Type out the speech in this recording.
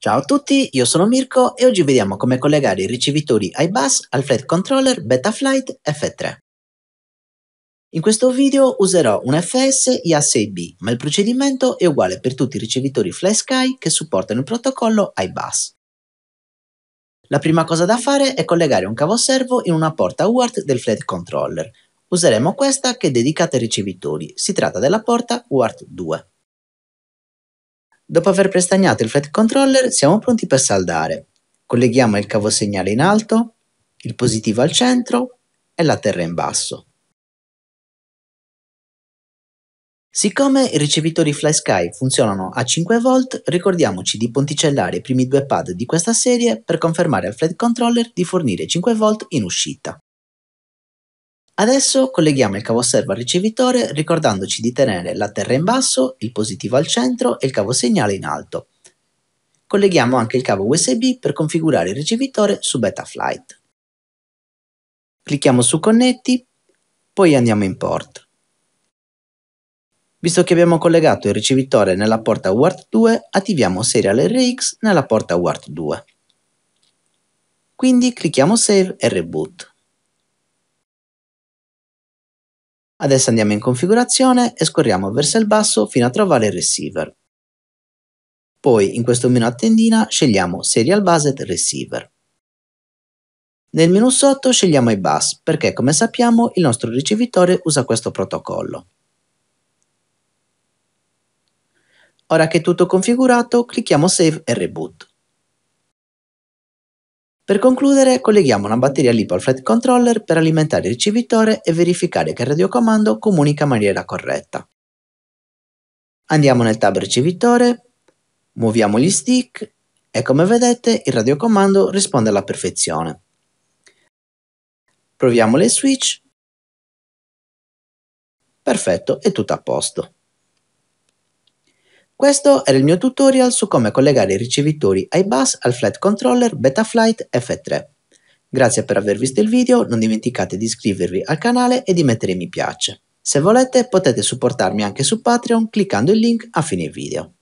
Ciao a tutti, io sono Mirko e oggi vediamo come collegare i ricevitori iBus al Flight Controller Betaflight F3. In questo video userò un FS IA6B, ma il procedimento è uguale per tutti i ricevitori FlySky che supportano il protocollo iBus. La prima cosa da fare è collegare un cavo servo in una porta UART del Flight Controller. Useremo questa che è dedicata ai ricevitori, si tratta della porta UART 2. Dopo aver prestagnato il flight controller siamo pronti per saldare. Colleghiamo il cavo segnale in alto, il positivo al centro e la terra in basso. Siccome i ricevitori FlySky funzionano a 5V, ricordiamoci di ponticellare i primi due pad di questa serie per confermare al flight controller di fornire 5V in uscita. Adesso colleghiamo il cavo servo al ricevitore ricordandoci di tenere la terra in basso, il positivo al centro e il cavo segnale in alto. Colleghiamo anche il cavo USB per configurare il ricevitore su Betaflight. Clicchiamo su Connetti, poi andiamo in Port. Visto che abbiamo collegato il ricevitore nella porta wart 2 attiviamo Serial RX nella porta wart 2 Quindi clicchiamo Save e Reboot. Adesso andiamo in configurazione e scorriamo verso il basso fino a trovare il receiver. Poi in questo menu a tendina scegliamo Serial Based Receiver. Nel menu sotto scegliamo i bus perché come sappiamo il nostro ricevitore usa questo protocollo. Ora che è tutto configurato clicchiamo Save e Reboot. Per concludere colleghiamo una batteria LiPo al flight controller per alimentare il ricevitore e verificare che il radiocomando comunica in maniera corretta. Andiamo nel tab ricevitore, muoviamo gli stick e come vedete il radiocomando risponde alla perfezione. Proviamo le switch. Perfetto, è tutto a posto. Questo era il mio tutorial su come collegare i ricevitori ai bus al flight controller Betaflight F3. Grazie per aver visto il video, non dimenticate di iscrivervi al canale e di mettere mi piace. Se volete potete supportarmi anche su Patreon cliccando il link a fine video.